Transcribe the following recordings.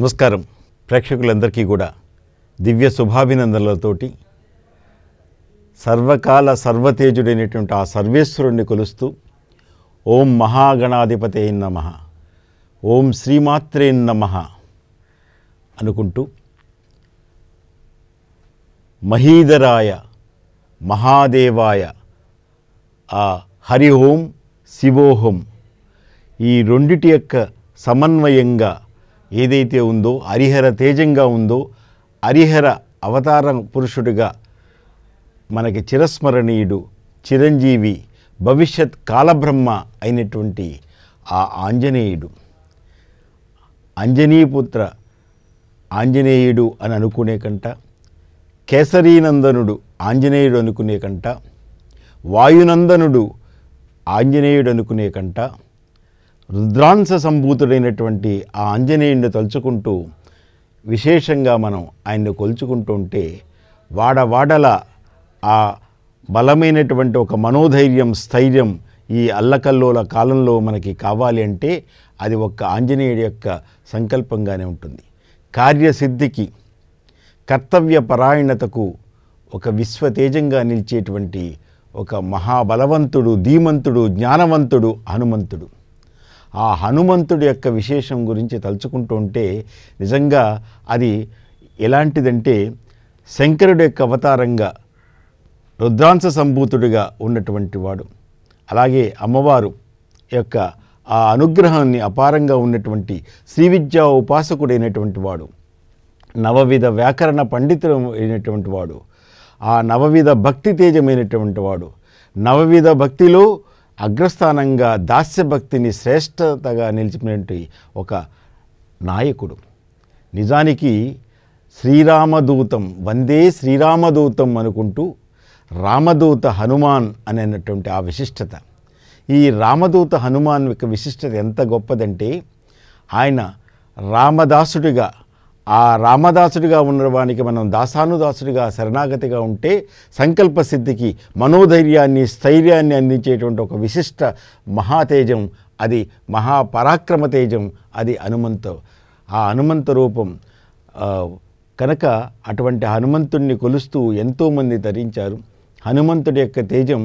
నమస్కారం ప్రేక్షకులందరికీ కూడా దివ్య శుభాభినందనలతోటి సర్వకాల సర్వతేజుడైనటువంటి ఆ సర్వేశ్వరుణ్ణి కొలుస్తూ ఓం అయిన నమ ఓం శ్రీమాత్రే నమ అనుకుంటూ మహీధరాయ మహాదేవాయ ఆ హరిహోం శివోహం ఈ రెండిటి యొక్క సమన్వయంగా ఏదైతే ఉందో హరిహర తేజంగా ఉందో హరిహర అవతార పురుషుడిగా మనకి చిరస్మరణీయుడు చిరంజీవి భవిష్యత్ కాలబ్రహ్మ అయినటువంటి ఆ ఆంజనేయుడు అంజనీపుత్ర ఆంజనేయుడు అని అనుకునే కంట కేసరీనందనుడు ఆంజనేయుడు అనుకునే కంట వాయునందనుడు ఆంజనేయుడు అనుకునే కంట రుద్రాంశ సంభూతుడైనటువంటి ఆ ఆంజనేయుడిని తలుచుకుంటూ విశేషంగా మనం ఆయన్ని ఉంటే వాడవాడల ఆ బలమైనటువంటి ఒక మనోధైర్యం స్థైర్యం ఈ అల్లకల్లోల కాలంలో మనకి కావాలి అంటే అది ఒక్క ఆంజనేయుడి యొక్క సంకల్పంగానే ఉంటుంది కార్యసిద్ధికి కర్తవ్య పరాయణతకు ఒక విశ్వతేజంగా నిలిచేటువంటి ఒక మహాబలవంతుడు ధీమంతుడు జ్ఞానవంతుడు హనుమంతుడు ఆ హనుమంతుడి యొక్క విశేషం గురించి తలుచుకుంటూ ఉంటే నిజంగా అది ఎలాంటిదంటే శంకరుడి యొక్క అవతారంగా రుద్రాంశ సంభూతుడిగా ఉన్నటువంటి వాడు అలాగే అమ్మవారు యొక్క ఆ అనుగ్రహాన్ని అపారంగా ఉన్నటువంటి శ్రీ విద్యా ఉపాసకుడైనటువంటి వాడు నవవిధ వ్యాకరణ పండితుడు అయినటువంటి వాడు ఆ నవవిధ భక్తి తేజమైనటువంటి వాడు నవవిధ భక్తిలో అగ్రస్థానంగా దాస్యభక్తిని శ్రేష్టతగా నిలిచినటువంటి ఒక నాయకుడు నిజానికి శ్రీరామదూతం వందే శ్రీరామదూతం అనుకుంటూ రామదూత హనుమాన్ అనేటువంటి ఆ విశిష్టత ఈ రామదూత హనుమాన్ యొక్క విశిష్టత ఎంత గొప్పదంటే ఆయన రామదాసుడిగా ఆ రామదాసుడిగా ఉన్నవానికి మనం దాసానుదాసుడిగా శరణాగతిగా ఉంటే సంకల్ప సిద్ధికి మనోధైర్యాన్ని స్థైర్యాన్ని అందించేటువంటి ఒక విశిష్ట మహాతేజం అది మహాపరాక్రమ తేజం అది హనుమంత ఆ హనుమంత రూపం కనుక అటువంటి హనుమంతుణ్ణి కొలుస్తూ ఎంతోమంది ధరించారు హనుమంతుడి యొక్క తేజం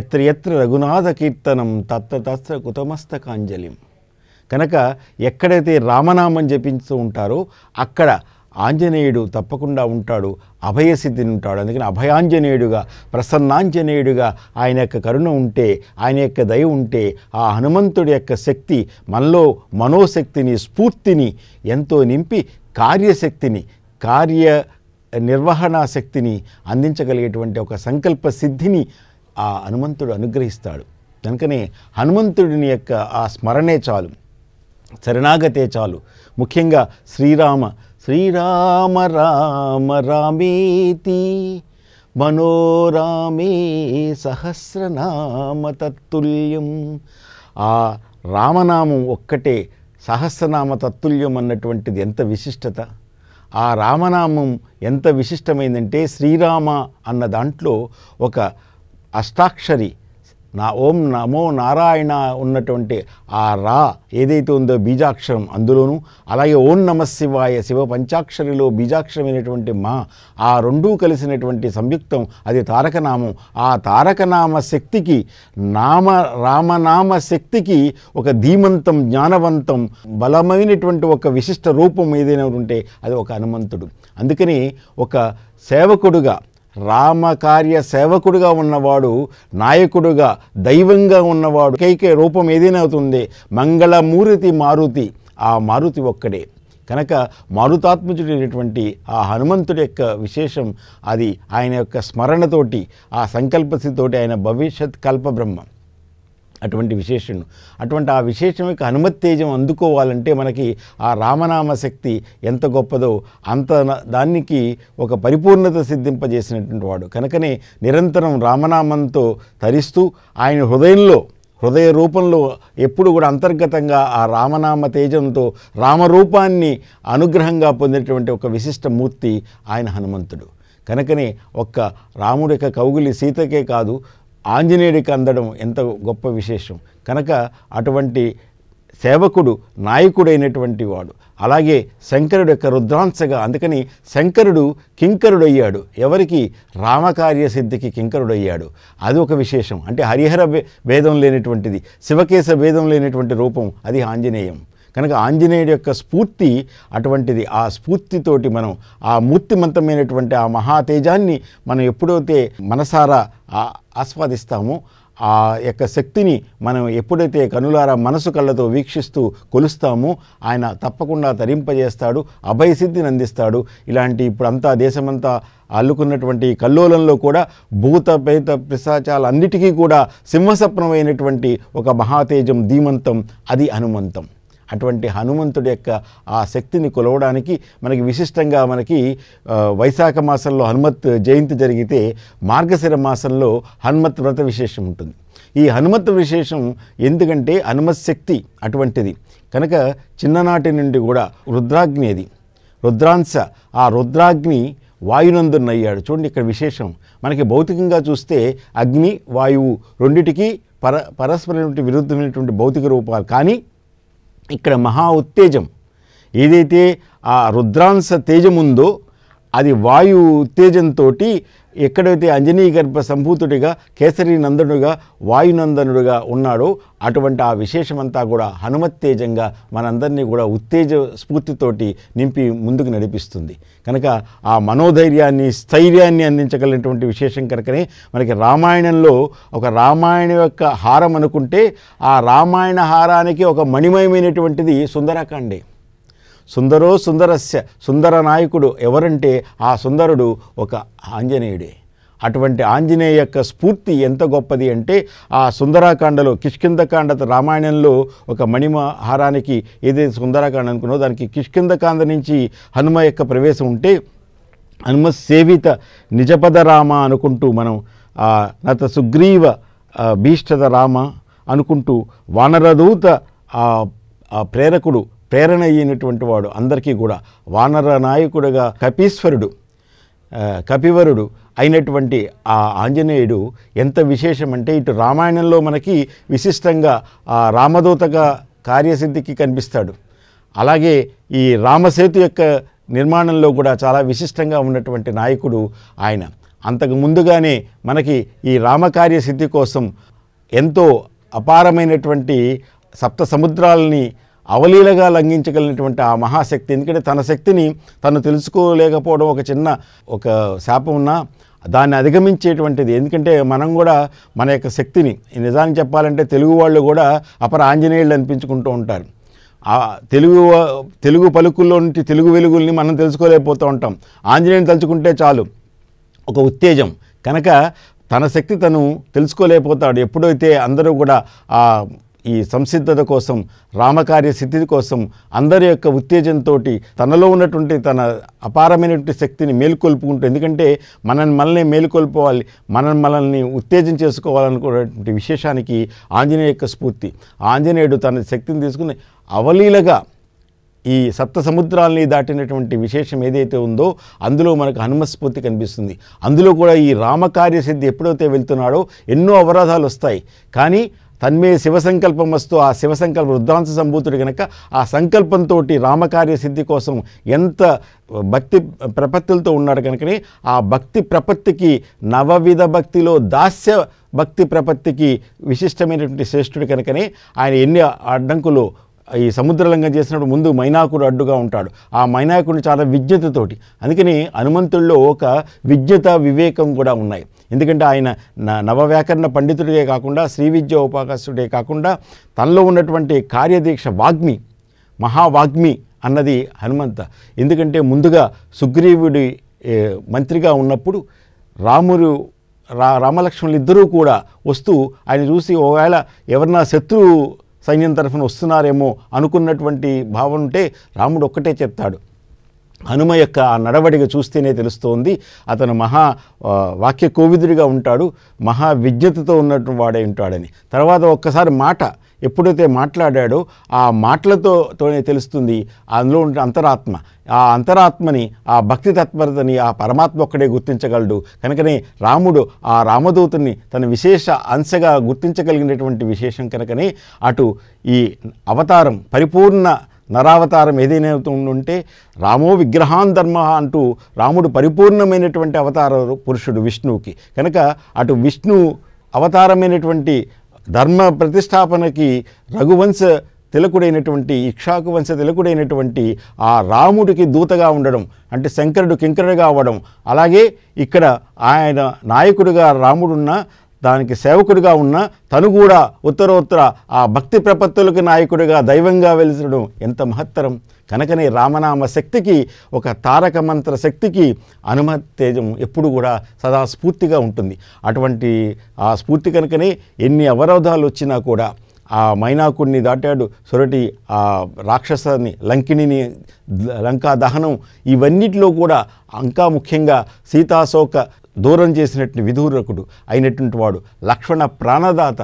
ఎత్ర ఎత్ర రఘునాథ కీర్తనం తత్ర తత్ర కుతమస్తకాంజలిం కనుక ఎక్కడైతే రామనామం జపిస్తూ ఉంటారో అక్కడ ఆంజనేయుడు తప్పకుండా ఉంటాడు అభయసిద్ధి ఉంటాడు అందుకని అభయాంజనేయుడుగా ప్రసన్నాంజనేయుడుగా ఆయన యొక్క కరుణ ఉంటే ఆయన యొక్క దయ ఉంటే ఆ హనుమంతుడి యొక్క శక్తి మనలో మనోశక్తిని స్ఫూర్తిని ఎంతో నింపి కార్యశక్తిని కార్య నిర్వహణ శక్తిని అందించగలిగేటువంటి ఒక సంకల్ప సిద్ధిని ఆ హనుమంతుడు అనుగ్రహిస్తాడు కనుకనే హనుమంతుడిని యొక్క ఆ స్మరణే చాలు శరణాగతే చాలు ముఖ్యంగా శ్రీరామ శ్రీరామ రామ రామేతి మనోరామే సహస్రనామ తత్తుల్యం ఆ రామనామం ఒక్కటే సహస్రనామ తత్తుల్యం అన్నటువంటిది ఎంత విశిష్టత ఆ రామనామం ఎంత విశిష్టమైందంటే శ్రీరామ అన్న దాంట్లో ఒక అష్టాక్షరి నా ఓం నమో నారాయణ ఉన్నటువంటి ఆ రా ఏదైతే ఉందో బీజాక్షరం అందులోను అలాగే ఓం నమ శివాయ శివ పంచాక్షరిలో బీజాక్షరమైనటువంటి మా ఆ రెండూ కలిసినటువంటి సంయుక్తం అది తారకనామం ఆ తారకనామ శక్తికి నామ రామనామ శక్తికి ఒక ధీమంతం జ్ఞానవంతం బలమైనటువంటి ఒక విశిష్ట రూపం ఏదైనా ఉంటే అది ఒక హనుమంతుడు అందుకని ఒక సేవకుడుగా రామకార్య సేవకుడుగా ఉన్నవాడు నాయకుడుగా దైవంగా ఉన్నవాడు కైకే రూపం ఏదైనవుతుంది మంగళమూరితి మారుతి ఆ మారుతి ఒక్కడే కనుక మారుతాత్మజుడైనటువంటి ఆ హనుమంతుడి యొక్క విశేషం అది ఆయన యొక్క స్మరణతోటి ఆ సంకల్పతితోటి ఆయన భవిష్యత్ కల్పబ్రహ్మ అటువంటి విశేషణం అటువంటి ఆ విశేషం యొక్క హనుమత్ తేజం అందుకోవాలంటే మనకి ఆ రామనామ శక్తి ఎంత గొప్పదో అంత దానికి ఒక పరిపూర్ణత సిద్ధింపజేసినటువంటి వాడు కనుకనే నిరంతరం రామనామంతో తరిస్తూ ఆయన హృదయంలో హృదయ రూపంలో ఎప్పుడు కూడా అంతర్గతంగా ఆ రామనామ తేజంతో రామరూపాన్ని అనుగ్రహంగా పొందినటువంటి ఒక విశిష్ట మూర్తి ఆయన హనుమంతుడు కనుకనే ఒక్క రాముడి యొక్క కౌగులి సీతకే కాదు ఆంజనేయుడికి అందడం ఎంత గొప్ప విశేషం కనుక అటువంటి సేవకుడు నాయకుడైనటువంటి వాడు అలాగే శంకరుడు యొక్క రుద్రాంశగా అందుకని శంకరుడు కింకరుడయ్యాడు ఎవరికి రామకార్య సిద్ధికి కింకరుడయ్యాడు అది ఒక విశేషం అంటే హరిహర భేదం లేనటువంటిది శివకేశ భేదం లేనటువంటి రూపం అది ఆంజనేయం కనుక ఆంజనేయుడి యొక్క స్ఫూర్తి అటువంటిది ఆ స్ఫూర్తితోటి మనం ఆ మూర్తిమంతమైనటువంటి ఆ మహాతేజాన్ని మనం ఎప్పుడైతే మనసారా ఆస్వాదిస్తామో ఆ యొక్క శక్తిని మనం ఎప్పుడైతే కనులారా మనసు కళ్ళతో వీక్షిస్తూ కొలుస్తామో ఆయన తప్పకుండా తరింపజేస్తాడు అభయసిద్ధిని అందిస్తాడు ఇలాంటి ఇప్పుడంతా దేశమంతా అల్లుకున్నటువంటి కల్లోలంలో కూడా భూత పేత పిశాచాలన్నిటికీ కూడా సింహసప్నమైనటువంటి ఒక మహాతేజం ధీమంతం అది హనుమంతం అటువంటి హనుమంతుడి యొక్క ఆ శక్తిని కొలవడానికి మనకి విశిష్టంగా మనకి వైశాఖ మాసంలో హనుమత్ జయంతి జరిగితే మార్గశిర మాసంలో హనుమత్ వ్రత విశేషం ఉంటుంది ఈ హనుమత్ విశేషం ఎందుకంటే హనుమత్ శక్తి అటువంటిది కనుక చిన్ననాటి నుండి కూడా రుద్రాగ్ని అది రుద్రాంశ ఆ రుద్రాగ్ని వాయునందున్నయ్యాడు చూడండి ఇక్కడ విశేషం మనకి భౌతికంగా చూస్తే అగ్ని వాయువు రెండిటికి పర పరస్పరమైనటువంటి విరుద్ధమైనటువంటి భౌతిక రూపాలు కానీ ఇక్కడ మహా ఉత్తేజం ఏదైతే ఆ రుద్రాంశ తేజం ఉందో అది వాయు ఉత్తేజంతో ఎక్కడైతే గర్భ సంభూతుడిగా కేసరి నందనుడిగా వాయునందనుడుగా ఉన్నాడో అటువంటి ఆ విశేషమంతా కూడా హనుమత్తేజంగా మనందరినీ కూడా ఉత్తేజ స్ఫూర్తితోటి నింపి ముందుకు నడిపిస్తుంది కనుక ఆ మనోధైర్యాన్ని స్థైర్యాన్ని అందించగలిగినటువంటి విశేషం కనుకనే మనకి రామాయణంలో ఒక రామాయణ యొక్క హారం అనుకుంటే ఆ రామాయణ హారానికి ఒక మణిమయమైనటువంటిది సుందరకాండే సుందరో సుందరస్య సుందర నాయకుడు ఎవరంటే ఆ సుందరుడు ఒక ఆంజనేయుడే అటువంటి ఆంజనేయ యొక్క స్ఫూర్తి ఎంత గొప్పది అంటే ఆ సుందరాకాండలో కిష్కిందకాండ రామాయణంలో ఒక మణిమహారానికి ఏదైతే సుందరాకాండ అనుకున్నో దానికి కిష్కిందకాండ నుంచి హనుమ యొక్క ప్రవేశం ఉంటే హనుమ సేవిత నిజపద రామ అనుకుంటూ మనం నత సుగ్రీవ భీష్టద రామ అనుకుంటూ వానరదూత ప్రేరకుడు ప్రేరణ అయినటువంటి వాడు అందరికీ కూడా వానర నాయకుడుగా కపీశ్వరుడు కపివరుడు అయినటువంటి ఆ ఆంజనేయుడు ఎంత విశేషమంటే ఇటు రామాయణంలో మనకి విశిష్టంగా ఆ రామదూతగా కార్యసిద్ధికి కనిపిస్తాడు అలాగే ఈ రామసేతు యొక్క నిర్మాణంలో కూడా చాలా విశిష్టంగా ఉన్నటువంటి నాయకుడు ఆయన అంతకు ముందుగానే మనకి ఈ రామకార్యసిద్ధి కోసం ఎంతో అపారమైనటువంటి సప్త సముద్రాలని అవలీలగా లంఘించగలిగినటువంటి ఆ మహాశక్తి ఎందుకంటే తన శక్తిని తను తెలుసుకోలేకపోవడం ఒక చిన్న ఒక శాపం ఉన్నా దాన్ని అధిగమించేటువంటిది ఎందుకంటే మనం కూడా మన యొక్క శక్తిని నిజానికి చెప్పాలంటే తెలుగు వాళ్ళు కూడా అపర ఆంజనేయులు అనిపించుకుంటూ ఉంటారు ఆ తెలుగు తెలుగు పలుకుల్లో నుంచి తెలుగు వెలుగుల్ని మనం తెలుసుకోలేకపోతూ ఉంటాం ఆంజనేయుని తలుచుకుంటే చాలు ఒక ఉత్తేజం కనుక తన శక్తి తను తెలుసుకోలేకపోతాడు ఎప్పుడైతే అందరూ కూడా ఆ ఈ సంసిద్ధత కోసం రామకార్య సిద్ధి కోసం అందరి యొక్క ఉత్తేజంతో తనలో ఉన్నటువంటి తన అపారమైనటువంటి శక్తిని మేల్కొల్పుకుంటూ ఎందుకంటే మనల్ని మనల్ని మేలుకొల్పోవాలి మనం మనల్ని ఉత్తేజం చేసుకోవాలనుకునేటువంటి విశేషానికి ఆంజనేయ యొక్క స్ఫూర్తి ఆంజనేయుడు తన శక్తిని తీసుకుని అవలీలగా ఈ సప్త సముద్రాల్ని దాటినటువంటి విశేషం ఏదైతే ఉందో అందులో మనకు హనుమస్ఫూర్తి కనిపిస్తుంది అందులో కూడా ఈ సిద్ధి ఎప్పుడైతే వెళ్తున్నాడో ఎన్నో అవరోధాలు వస్తాయి కానీ తన్మే సంకల్పం వస్తూ ఆ శివసంకల్ప వృద్ధాంత సంభూతుడు కనుక ఆ సంకల్పంతో రామకార్య సిద్ధి కోసం ఎంత భక్తి ప్రపత్తులతో ఉన్నాడు కనుకనే ఆ భక్తి ప్రపత్తికి నవవిధ భక్తిలో దాస్య భక్తి ప్రపత్తికి విశిష్టమైనటువంటి శ్రేష్ఠుడు కనుకనే ఆయన ఎన్ని అడ్డంకులు ఈ సముద్రలంగా చేసినప్పుడు ముందు మైనాకుడు అడ్డుగా ఉంటాడు ఆ మైనాకుడు చాలా విజ్ఞతతోటి అందుకని హనుమంతుల్లో ఒక విజ్ఞత వివేకం కూడా ఉన్నాయి ఎందుకంటే ఆయన నవవ్యాకరణ పండితుడే కాకుండా శ్రీ విద్య ఉపాకాశుడే కాకుండా తనలో ఉన్నటువంటి కార్యదీక్ష వాగ్మి మహావాగ్మి అన్నది హనుమంత ఎందుకంటే ముందుగా సుగ్రీవుడి మంత్రిగా ఉన్నప్పుడు రాముడు రా రామలక్ష్మణులు ఇద్దరూ కూడా వస్తూ ఆయన చూసి ఒకవేళ ఎవరన్నా శత్రువు సైన్యం తరఫున వస్తున్నారేమో అనుకున్నటువంటి భావం ఉంటే రాముడు ఒక్కటే చెప్తాడు హనుమ యొక్క ఆ నడవడిక చూస్తేనే తెలుస్తోంది అతను మహా వాక్య కోవిదుడిగా ఉంటాడు మహా విజ్ఞతతో ఉన్నటువంటి వాడే ఉంటాడని తర్వాత ఒక్కసారి మాట ఎప్పుడైతే మాట్లాడాడో ఆ మాటలతోనే తెలుస్తుంది అందులో ఉండే అంతరాత్మ ఆ అంతరాత్మని ఆ భక్తి తత్పరతని ఆ పరమాత్మ ఒక్కడే గుర్తించగలడు కనుకనే రాముడు ఆ రామదూతుని తన విశేష అంశగా గుర్తించగలిగినటువంటి విశేషం కనుకనే అటు ఈ అవతారం పరిపూర్ణ నరావతారం ఏదైనా ఉంటే రామో విగ్రహాన్ ధర్మ అంటూ రాముడు పరిపూర్ణమైనటువంటి అవతార పురుషుడు విష్ణువుకి కనుక అటు విష్ణు అవతారమైనటువంటి ధర్మ ప్రతిష్టాపనకి రఘువంశ తిలకుడైనటువంటి ఇక్షాకు వంశ తిలకుడైనటువంటి ఆ రాముడికి దూతగా ఉండడం అంటే శంకరుడు కింకరుడుగా అవ్వడం అలాగే ఇక్కడ ఆయన నాయకుడిగా రాముడున్న దానికి సేవకుడిగా ఉన్న తను కూడా ఉత్తరోత్తర ఆ భక్తి ప్రపత్తులకు నాయకుడిగా దైవంగా వెలిసడం ఎంత మహత్తరం కనుకనే రామనామ శక్తికి ఒక తారక మంత్ర శక్తికి అనుమ తేజం ఎప్పుడు కూడా సదా స్ఫూర్తిగా ఉంటుంది అటువంటి ఆ స్ఫూర్తి కనుకనే ఎన్ని అవరోధాలు వచ్చినా కూడా ఆ మైనాకుడిని దాటాడు సొరటి ఆ రాక్షసాన్ని లంకిణిని లంకా దహనం ఇవన్నిటిలో కూడా ఇంకా ముఖ్యంగా సీతాశోక దూరం చేసినటువంటి విధూరకుడు అయినటువంటి వాడు లక్ష్మణ ప్రాణదాత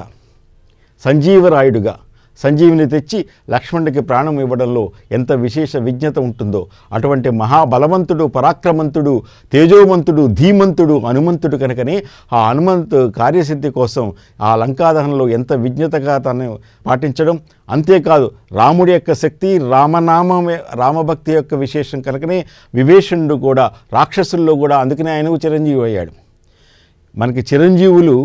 సంజీవరాయుడుగా సంజీవిని తెచ్చి లక్ష్మణుడికి ప్రాణం ఇవ్వడంలో ఎంత విశేష విజ్ఞత ఉంటుందో అటువంటి మహాబలవంతుడు పరాక్రమంతుడు తేజోమంతుడు ధీమంతుడు హనుమంతుడు కనుకనే ఆ హనుమంతు కార్యసిద్ధి కోసం ఆ లంకాదహనంలో ఎంత విజ్ఞతగా తను పాటించడం అంతేకాదు రాముడి యొక్క శక్తి రామనామ రామభక్తి యొక్క విశేషం కనుకనే విభీషణుడు కూడా రాక్షసుల్లో కూడా అందుకనే ఆయనకు చిరంజీవి అయ్యాడు మనకి చిరంజీవులు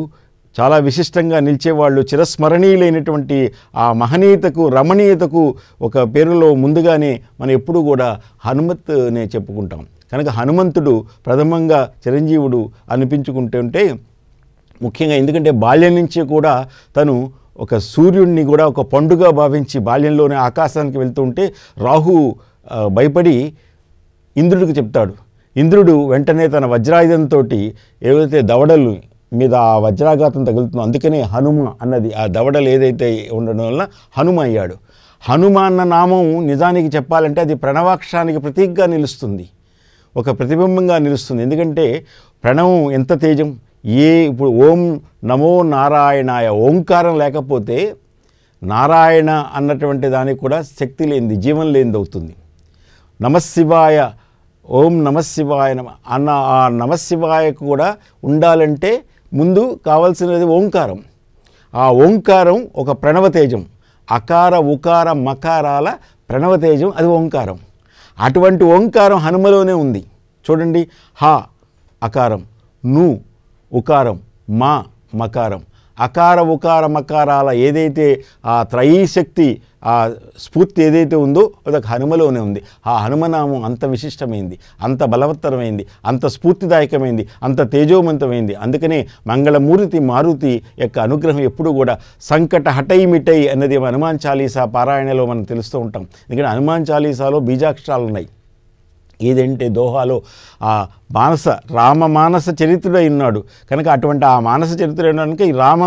చాలా విశిష్టంగా నిలిచేవాళ్ళు చిరస్మరణీయులైనటువంటి ఆ మహనీయతకు రమణీయతకు ఒక పేరులో ముందుగానే మనం ఎప్పుడూ కూడా హనుమత్నే చెప్పుకుంటాం కనుక హనుమంతుడు ప్రథమంగా చిరంజీవుడు అనిపించుకుంటుంటే ముఖ్యంగా ఎందుకంటే బాల్యం నుంచి కూడా తను ఒక సూర్యుడిని కూడా ఒక పండుగ భావించి బాల్యంలోనే ఆకాశానికి వెళ్తూ ఉంటే రాహు భయపడి ఇంద్రుడికి చెప్తాడు ఇంద్రుడు వెంటనే తన వజ్రాయుధంతో ఏవైతే దవడలు మీద ఆ వజ్రాఘాతం తగులుతుంది అందుకనే హనుమ అన్నది ఆ దవడలు ఏదైతే ఉండడం వల్ల హనుమ అయ్యాడు హనుమ అన్న నామం నిజానికి చెప్పాలంటే అది ప్రణవాక్షానికి ప్రతీకగా నిలుస్తుంది ఒక ప్రతిబింబంగా నిలుస్తుంది ఎందుకంటే ప్రణవం ఎంత తేజం ఏ ఇప్పుడు ఓం నమో నారాయణాయ ఓంకారం లేకపోతే నారాయణ అన్నటువంటి దానికి కూడా శక్తి లేనిది జీవం లేనిది అవుతుంది నమశివాయ ఓం నమశివాయ నమ అన్న ఆ నమశివాయకు కూడా ఉండాలంటే ముందు కావాల్సినది ఓంకారం ఆ ఓంకారం ఒక ప్రణవతేజం అకార ఉకార మకారాల ప్రణవతేజం అది ఓంకారం అటువంటి ఓంకారం హనుమలోనే ఉంది చూడండి హా అకారం ను ఉకారం మా మకారం అకార ఉకార మకారాల ఏదైతే ఆ త్రయీశక్తి ఆ స్ఫూర్తి ఏదైతే ఉందో అది ఒక హనుమలోనే ఉంది ఆ హనుమనామం అంత విశిష్టమైంది అంత బలవత్తరమైంది అంత స్ఫూర్తిదాయకమైంది అంత తేజోవంతమైంది అందుకనే మంగళమూర్తి మారుతి యొక్క అనుగ్రహం ఎప్పుడూ కూడా సంకట హటై మిటై అన్నది హనుమాన్ చాలీసా పారాయణలో మనం తెలుస్తూ ఉంటాం ఎందుకంటే హనుమాన్ చాలీసాలో బీజాక్షరాలు ఉన్నాయి ఏదంటే దోహాలో ఆ మానస రామ మానస చరిత్రలో ఉన్నాడు కనుక అటువంటి ఆ మానస చరిత్ర కనుక ఈ రామ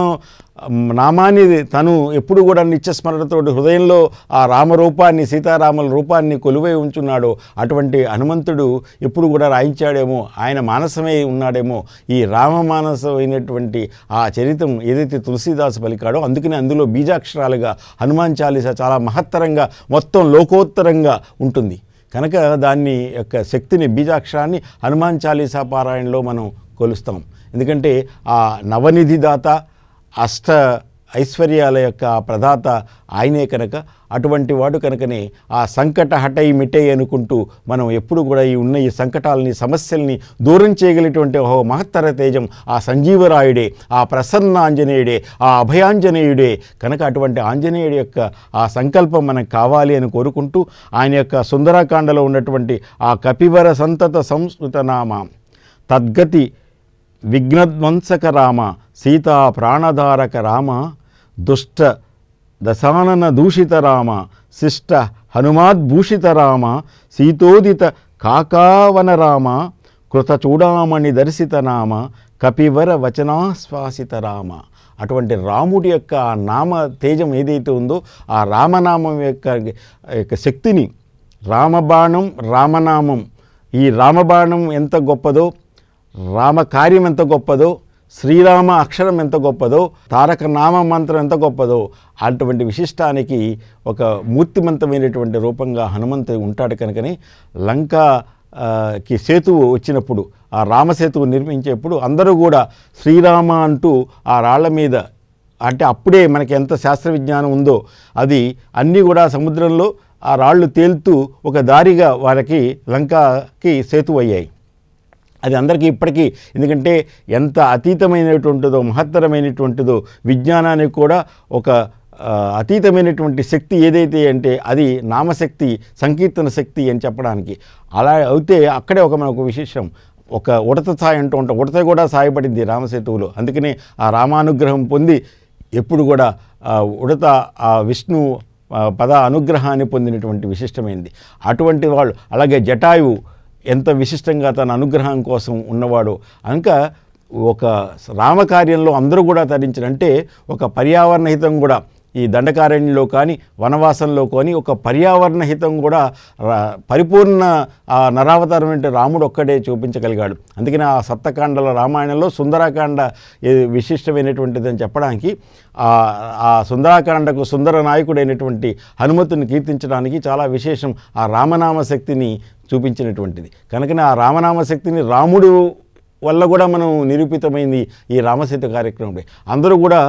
నామాన్ని తను ఎప్పుడు కూడా నిత్యస్మరణతో హృదయంలో ఆ రామరూపాన్ని సీతారాముల రూపాన్ని కొలువై ఉంచున్నాడో అటువంటి హనుమంతుడు ఎప్పుడు కూడా రాయించాడేమో ఆయన మానసమే ఉన్నాడేమో ఈ రామమానసమైనటువంటి ఆ చరిత్రం ఏదైతే తులసీదాస్ పలికాడో అందుకని అందులో బీజాక్షరాలుగా హనుమాన్ చాలీస చాలా మహత్తరంగా మొత్తం లోకోత్తరంగా ఉంటుంది కనుక దాన్ని యొక్క శక్తిని బీజాక్షరాన్ని హనుమాన్ చాలీసా పారాయణలో మనం కొలుస్తాం ఎందుకంటే ఆ నవనిధిదాత అష్ట ఐశ్వర్యాల యొక్క ప్రదాత ఆయనే కనుక అటువంటి వాడు కనుకనే ఆ సంకట హటై మిటై అనుకుంటూ మనం ఎప్పుడు కూడా ఈ ఉన్న ఈ సంకటాలని సమస్యల్ని దూరం చేయగలిగినటువంటి ఓ మహత్తర తేజం ఆ సంజీవరాయుడే ఆ ప్రసన్న ఆంజనేయుడే ఆ అభయాంజనేయుడే కనుక అటువంటి ఆంజనేయుడి యొక్క ఆ సంకల్పం మనకు కావాలి అని కోరుకుంటూ ఆయన యొక్క సుందరాకాండలో ఉన్నటువంటి ఆ కపివర సంతత సంస్కృత నామ తద్గతి విఘ్నధ్వంసక రామ సీతా ప్రాణధారక రామ దుష్ట దశానన దూషిత రామ శిష్ట హనుమాద్భూషిత రామ సీతోదిత కాకావన రామ కృతచూడామణి దర్శిత నామ కపివర వచనాశ్వాసిత రామ అటువంటి రాముడి యొక్క ఆ నామ తేజం ఏదైతే ఉందో ఆ రామనామం యొక్క యొక్క శక్తిని రామబాణం రామనామం ఈ రామబాణం ఎంత గొప్పదో రామకార్యం ఎంత గొప్పదో శ్రీరామ అక్షరం ఎంత గొప్పదో తారక నామ మంత్రం ఎంత గొప్పదో అటువంటి విశిష్టానికి ఒక మూర్తిమంతమైనటువంటి రూపంగా హనుమంతుడు ఉంటాడు కనుకని లంక కి సేతువు వచ్చినప్పుడు ఆ రామసేతువు నిర్మించేప్పుడు అందరూ కూడా శ్రీరామ అంటూ ఆ రాళ్ల మీద అంటే అప్పుడే మనకి ఎంత శాస్త్ర విజ్ఞానం ఉందో అది అన్నీ కూడా సముద్రంలో ఆ రాళ్ళు తేలుతూ ఒక దారిగా వారికి లంకకి సేతువు అయ్యాయి అది అందరికీ ఇప్పటికీ ఎందుకంటే ఎంత అతీతమైనటువంటిదో మహత్తరమైనటువంటిదో విజ్ఞానానికి కూడా ఒక అతీతమైనటువంటి శక్తి ఏదైతే అంటే అది నామశక్తి సంకీర్తన శక్తి అని చెప్పడానికి అలా అయితే అక్కడే ఒక మనకు విశేషం ఒక ఉడత ఛాయ అంటూ ఉంటాం ఉడత కూడా సాయపడింది రామసేతువులో అందుకనే ఆ రామానుగ్రహం పొంది ఎప్పుడు కూడా ఉడత ఆ విష్ణు పద అనుగ్రహాన్ని పొందినటువంటి విశిష్టమైనది అటువంటి వాళ్ళు అలాగే జటాయువు ఎంత విశిష్టంగా తన అనుగ్రహం కోసం ఉన్నవాడో అనుక ఒక రామకార్యంలో అందరూ కూడా తరించినంటే ఒక పర్యావరణ హితం కూడా ఈ దండకారణ్యంలో కానీ వనవాసంలో కానీ ఒక పర్యావరణ హితం కూడా పరిపూర్ణ ఆ నరావతారం అంటే రాముడు ఒక్కడే చూపించగలిగాడు అందుకని ఆ సప్తకాండల రామాయణంలో సుందరాకాండ విశిష్టమైనటువంటిదని చెప్పడానికి ఆ సుందరాకాండకు సుందర నాయకుడైనటువంటి హనుమతుని కీర్తించడానికి చాలా విశేషం ఆ రామనామ శక్తిని చూపించినటువంటిది కనుకనే ఆ రామనామ శక్తిని రాముడు వల్ల కూడా మనం నిరూపితమైంది ఈ రామసేత కార్యక్రమంలో అందరూ కూడా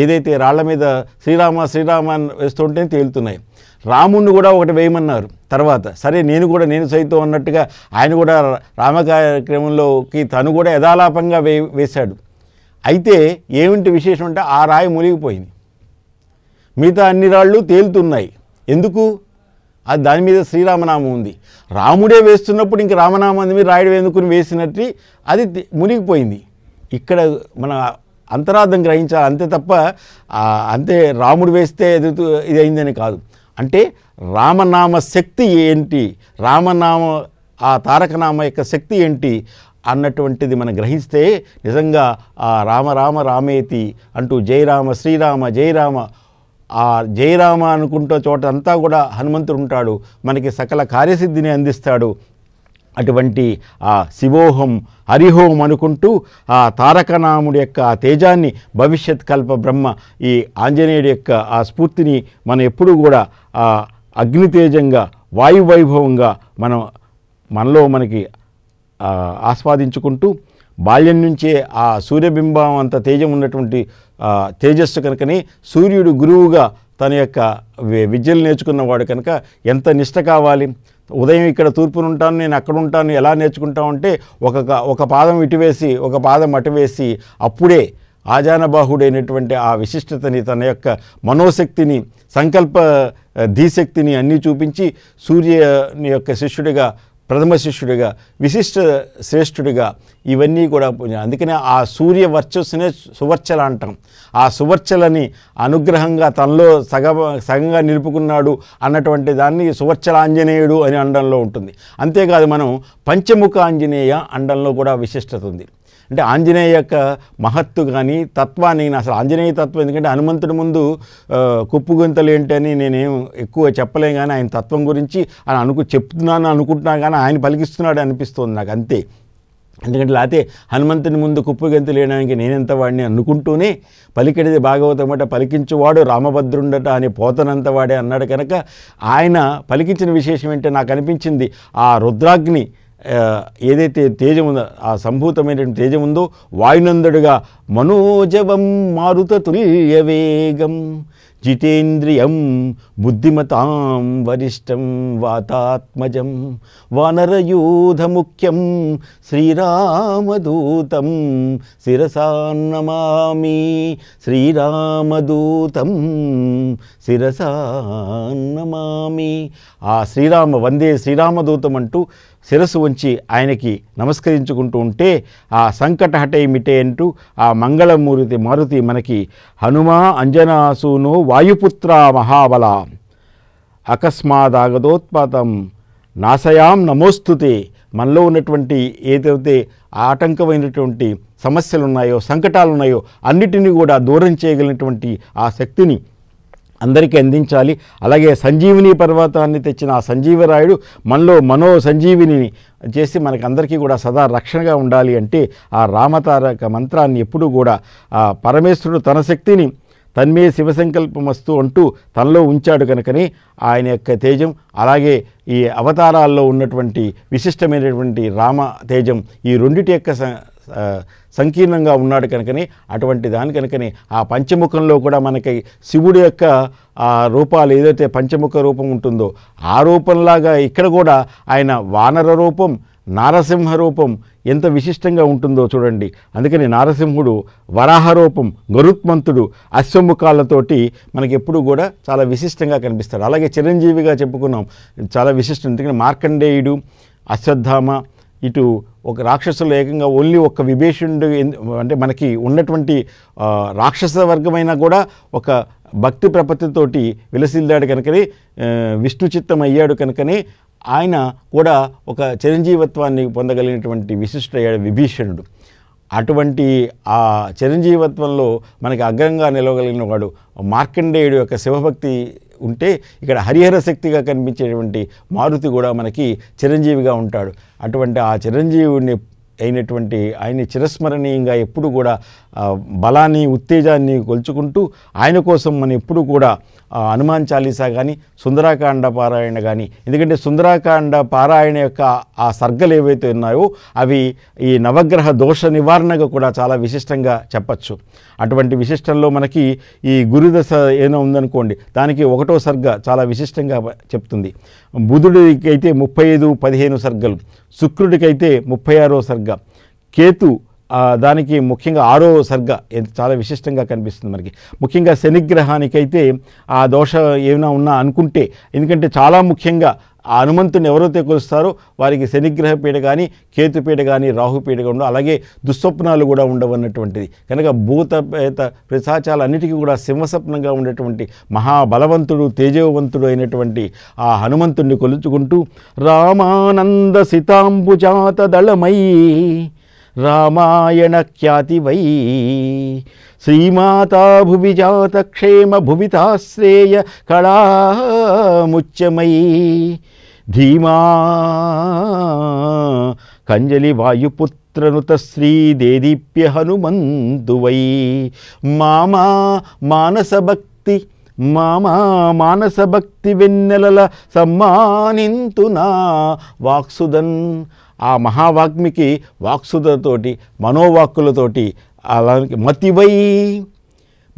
ఏదైతే రాళ్ల మీద శ్రీరామ శ్రీరామ వేస్తుంటే తేలుతున్నాయి రాముణ్ణి కూడా ఒకటి వేయమన్నారు తర్వాత సరే నేను కూడా నేను సైతం అన్నట్టుగా ఆయన కూడా రామ కార్యక్రమంలోకి తను కూడా యథాలాపంగా వే వేశాడు అయితే ఏమిటి విశేషం అంటే ఆ రాయి మునిగిపోయింది మిగతా అన్ని రాళ్ళు తేలుతున్నాయి ఎందుకు అది దాని మీద శ్రీరామనామం ఉంది రాముడే వేస్తున్నప్పుడు ఇంక రామనామం మీద రాయుడు ఎందుకుని వేసినట్టు అది మునిగిపోయింది ఇక్కడ మన అంతరార్థం గ్రహించాలి అంతే తప్ప అంతే రాముడు వేస్తే ఇది అయిందని కాదు అంటే రామనామ శక్తి ఏంటి రామనామ ఆ తారకనామ యొక్క శక్తి ఏంటి అన్నటువంటిది మనం గ్రహిస్తే నిజంగా రామ రామ రామేతి అంటూ జయరామ శ్రీరామ జయరామ ఆ జయరామ అనుకుంటూ చోట అంతా కూడా హనుమంతుడు ఉంటాడు మనకి సకల కార్యసిద్ధిని అందిస్తాడు అటువంటి ఆ శివోహం హరిహోం అనుకుంటూ ఆ తారకనాముడి యొక్క ఆ తేజాన్ని భవిష్యత్ కల్ప బ్రహ్మ ఈ ఆంజనేయుడి యొక్క ఆ స్ఫూర్తిని మనం ఎప్పుడూ కూడా ఆ అగ్నితేజంగా వాయువైభవంగా మనం మనలో మనకి ఆస్వాదించుకుంటూ బాల్యం నుంచే ఆ సూర్యబింబం అంత తేజం ఉన్నటువంటి తేజస్సు కనుకని సూర్యుడు గురువుగా తన యొక్క విద్యలు నేర్చుకున్నవాడు కనుక ఎంత నిష్ట కావాలి ఉదయం ఇక్కడ తూర్పును ఉంటాను నేను అక్కడ ఉంటాను ఎలా అంటే ఒక ఒక పాదం ఇటువేసి ఒక పాదం అటువేసి అప్పుడే ఆజానబాహుడైనటువంటి ఆ విశిష్టతని తన యొక్క మనోశక్తిని సంకల్ప ధీశక్తిని అన్నీ చూపించి సూర్యుని యొక్క శిష్యుడిగా ప్రథమ శిష్యుడిగా విశిష్ట శ్రేష్ఠుడిగా ఇవన్నీ కూడా అందుకనే ఆ సూర్య వర్చస్సునే సువర్చల అంటాం ఆ సువర్చలని అనుగ్రహంగా తనలో సగ సగంగా నిలుపుకున్నాడు అన్నటువంటి దాన్ని సువర్చల ఆంజనేయుడు అని అండంలో ఉంటుంది అంతేకాదు మనం పంచముఖ ఆంజనేయ అండంలో కూడా విశిష్టత ఉంది అంటే ఆంజనేయ యొక్క మహత్తు కానీ తత్వాన్ని అసలు ఆంజనేయ తత్వం ఎందుకంటే హనుమంతుడి ముందు కుప్పుగొంతలు ఏంటని నేనేం ఎక్కువ చెప్పలేం కానీ ఆయన తత్వం గురించి అని అనుకు చెప్తున్నాను అనుకుంటున్నాను కానీ ఆయన పలికిస్తున్నాడు అనిపిస్తుంది నాకు అంతే ఎందుకంటే లేకపోతే హనుమంతుని ముందు కుప్పుగంతు లేయడానికి నేనెంత వాడిని అనుకుంటూనే పలికిడిది భాగవతమట పలికించేవాడు రామభద్రుండట అనే పోతనంత వాడే అన్నాడు కనుక ఆయన పలికించిన విశేషం ఏంటంటే నాకు అనిపించింది ఆ రుద్రాగ్ని ఏదైతే తేజం ఆ సంభూతమైనటువంటి తేజం ఉందో వాయునందుడుగా మనోజవం మారుత తుల్య వేగం జితేంద్రియం బుద్ధిమతాం వరిష్టం వాతాత్మజం వానరయూధముఖ్యం శ్రీరామదూతం శిరసాన్నమామి శ్రీరామదూతం శిరసాన్నమామి ఆ శ్రీరామ వందే శ్రీరామదూతం అంటూ శిరస్సు ఉంచి ఆయనకి నమస్కరించుకుంటూ ఉంటే ఆ సంకట మిటే అంటూ ఆ మంగళమూర్తి మారుతి మనకి హనుమా అంజనాసును వాయుపుత్ర మహాబల అకస్మాదాగదోత్పాతం నాశయాం నమోస్తుతే మనలో ఉన్నటువంటి ఏదైతే ఆటంకమైనటువంటి సమస్యలు ఉన్నాయో సంకటాలు ఉన్నాయో అన్నిటినీ కూడా దూరం చేయగలిగినటువంటి ఆ శక్తిని అందరికీ అందించాలి అలాగే సంజీవిని పర్వతాన్ని తెచ్చిన ఆ సంజీవరాయుడు మనలో మనో సంజీవిని చేసి అందరికీ కూడా సదా రక్షణగా ఉండాలి అంటే ఆ రామతారక మంత్రాన్ని ఎప్పుడూ కూడా ఆ పరమేశ్వరుడు తన శక్తిని తన్మే శివసంకల్పమస్తు అంటూ తనలో ఉంచాడు కనుకనే ఆయన యొక్క తేజం అలాగే ఈ అవతారాల్లో ఉన్నటువంటి విశిష్టమైనటువంటి రామ తేజం ఈ రెండిటి యొక్క సంకీర్ణంగా ఉన్నాడు కనుకని అటువంటి దాని కనుకని ఆ పంచముఖంలో కూడా మనకి శివుడి యొక్క ఆ రూపాలు ఏదైతే పంచముఖ రూపం ఉంటుందో ఆ రూపంలాగా ఇక్కడ కూడా ఆయన వానర రూపం నారసింహ రూపం ఎంత విశిష్టంగా ఉంటుందో చూడండి అందుకని నారసింహుడు వరాహ రూపం గరుత్మంతుడు అశ్వముఖాలతోటి మనకి ఎప్పుడు కూడా చాలా విశిష్టంగా కనిపిస్తాడు అలాగే చిరంజీవిగా చెప్పుకున్నాం చాలా విశిష్టం ఎందుకంటే మార్కండేయుడు అశ్వత్థామ ఇటు ఒక రాక్షసులు ఏకంగా ఓన్లీ ఒక విభీషణుడు అంటే మనకి ఉన్నటువంటి రాక్షస వర్గమైనా కూడా ఒక భక్తి ప్రపత్తితోటి విలసిల్లాడు కనుకనే విష్ణు చిత్తం అయ్యాడు కనుకనే ఆయన కూడా ఒక చిరంజీవత్వాన్ని పొందగలిగినటువంటి అయ్యాడు విభీషణుడు అటువంటి ఆ చిరంజీవత్వంలో మనకి అగ్రంగా నిలవగలిగిన వాడు మార్కండేయుడు యొక్క శివభక్తి ఉంటే ఇక్కడ హరిహర శక్తిగా కనిపించేటువంటి మారుతి కూడా మనకి చిరంజీవిగా ఉంటాడు అటువంటి ఆ చిరంజీవుని అయినటువంటి ఆయన చిరస్మరణీయంగా ఎప్పుడు కూడా బలాన్ని ఉత్తేజాన్ని కొలుచుకుంటూ ఆయన కోసం మనం ఎప్పుడు కూడా హనుమాన్ చాలీసా కానీ సుందరాకాండ పారాయణ కానీ ఎందుకంటే సుందరాకాండ పారాయణ యొక్క ఆ సర్గలు ఏవైతే ఉన్నాయో అవి ఈ నవగ్రహ దోష నివారణగా కూడా చాలా విశిష్టంగా చెప్పచ్చు అటువంటి విశిష్టంలో మనకి ఈ గురుదశ ఏదైనా ఉందనుకోండి దానికి ఒకటో సర్గ చాలా విశిష్టంగా చెప్తుంది బుధుడికి అయితే ముప్పై ఐదు పదిహేను సర్గలు శుక్రుడికైతే ముప్పై ఆరో సర్గ కేతు దానికి ముఖ్యంగా ఆరో సర్గ చాలా విశిష్టంగా కనిపిస్తుంది మనకి ముఖ్యంగా శనిగ్రహానికైతే ఆ దోష ఏమైనా ఉన్నా అనుకుంటే ఎందుకంటే చాలా ముఖ్యంగా ఆ హనుమంతుని ఎవరైతే కొలుస్తారో వారికి శనిగ్రహ పీడ కానీ కేతుపీడ కానీ రాహుపీడ ఉండవు అలాగే దుస్వప్నాలు కూడా ఉండవు అన్నటువంటిది కనుక భూత పేత అన్నిటికీ కూడా సింహస్వప్నంగా ఉండేటువంటి మహాబలవంతుడు తేజవంతుడు అయినటువంటి ఆ హనుమంతుణ్ణి కొలుచుకుంటూ రామానంద సితాంబుజాత దళమై రామాయణ ఖ్యాతి వై శ్రీమాతా భువి జాతక్షేమ భువితాశ్రేయ కళాముచ్చమై ధీమా కంజలి వాయుపుత్రనుత శ్రీదేదీప్య హనుమంతు వై మామా మానసభక్తి మామా మానసభక్తి వెన్నెల సమ్మానింతునా వాక్సుదన్ ఆ మహావాగ్మికి వాక్సుదతోటి మనోవాక్కులతోటి అలాగే మతివై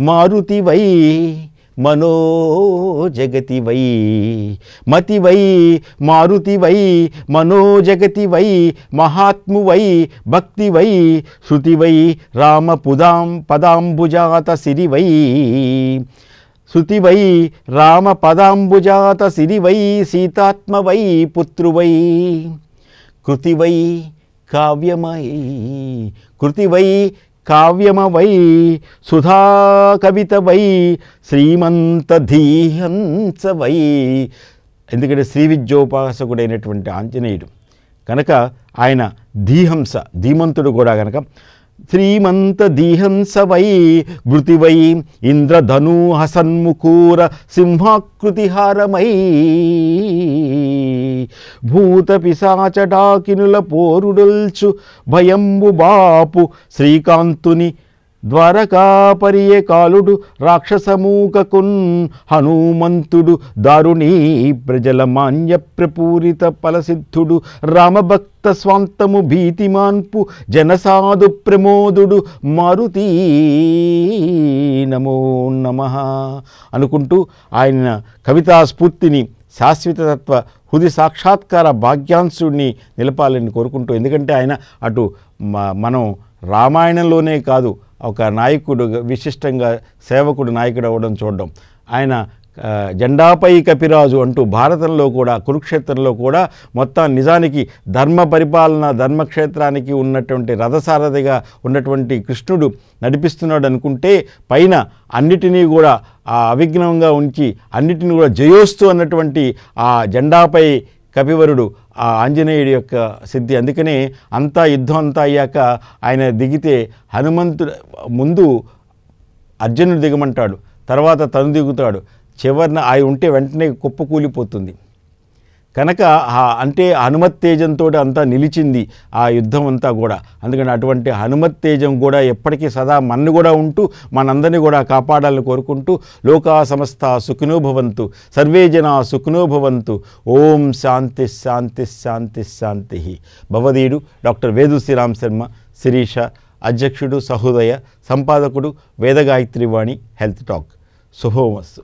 మారుతివై మనో వై మతివై మారుతివై మనోజగతివై మహాత్మువై భక్తివై శృతివై రామ పుదాం పదాంబుజాత సిరివై శృతివై రామ పదాంబుజాత సిరివై సీతాత్మవై పుత్రువై కృతివై కావ్యమై కృతివై కావ్యమవై సుధా కవితవై శ్రీమంత ధీహంసవై ఎందుకంటే శ్రీ విద్యోపాసకుడైనటువంటి ఆంజనేయుడు కనుక ఆయన ధీహంస ధీమంతుడు కూడా కనుక శ్రీమంత దీహంస వై వై ఇంద్రధను హసన్ముకూర సింహాకృతిహారమై భూత పిశాచడాకినుల పోరుడల్చు భయంబు బాపు శ్రీకాంతుని ద్వారకాపరియ కాలుడు రాక్షసమూకకున్ హనుమంతుడు దారుణీ ప్రజల మాన్య ప్రపూరిత ఫలసిద్ధుడు రామభక్త స్వాంతము భీతిమాన్పు జనసాధు ప్రమోదుడు మారుతీ నమో నమ అనుకుంటూ ఆయన కవితా స్ఫూర్తిని శాశ్వతత్వ హృది సాక్షాత్కార భాగ్యాంశుడిని నిలపాలని కోరుకుంటూ ఎందుకంటే ఆయన అటు మనం రామాయణంలోనే కాదు ఒక నాయకుడు విశిష్టంగా సేవకుడు నాయకుడు అవ్వడం చూడడం ఆయన జెండాపై కపిరాజు అంటూ భారతంలో కూడా కురుక్షేత్రంలో కూడా మొత్తం నిజానికి ధర్మ పరిపాలన ధర్మక్షేత్రానికి ఉన్నటువంటి రథసారథిగా ఉన్నటువంటి కృష్ణుడు నడిపిస్తున్నాడు అనుకుంటే పైన అన్నిటినీ కూడా ఆ అవిఘ్నంగా ఉంచి అన్నిటిని కూడా జయోస్తు అన్నటువంటి ఆ జెండాపై కపివరుడు ఆ ఆంజనేయుడి యొక్క సిద్ధి అందుకనే అంతా యుద్ధం అంతా అయ్యాక ఆయన దిగితే హనుమంతుడు ముందు అర్జునుడు దిగమంటాడు తర్వాత తను దిగుతాడు చివరిన ఆయన ఉంటే వెంటనే కుప్పకూలిపోతుంది కనుక అంటే హనుమత్ తేజంతో అంతా నిలిచింది ఆ యుద్ధం అంతా కూడా అందుకని అటువంటి హనుమత్ తేజం కూడా ఎప్పటికీ సదా మన్ను కూడా ఉంటూ మనందరినీ కూడా కాపాడాలని కోరుకుంటూ లోకా సమస్త సుఖినోభవంతు సర్వే జన సుఖినోభవంతు ఓం శాంతి శాంతి శాంతి శాంతి భవదీయుడు డాక్టర్ వేదు శ్రీరామ్ శర్మ శిరీష అధ్యక్షుడు సహోదయ సంపాదకుడు వేదగాయత్రి వాణి హెల్త్ టాక్ శుభోమస్సు